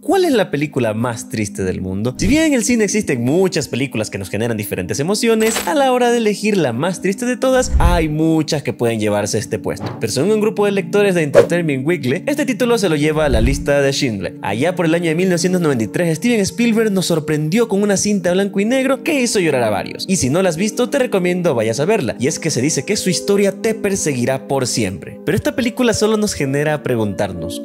¿Cuál es la película más triste del mundo? Si bien en el cine existen muchas películas que nos generan diferentes emociones, a la hora de elegir la más triste de todas, hay muchas que pueden llevarse este puesto. Pero según un grupo de lectores de Entertainment Weekly, este título se lo lleva a la lista de Schindler. Allá por el año de 1993, Steven Spielberg nos sorprendió con una cinta blanco y negro que hizo llorar a varios. Y si no la has visto, te recomiendo vayas a verla. Y es que se dice que su historia te perseguirá por siempre. Pero esta película solo nos genera preguntarnos,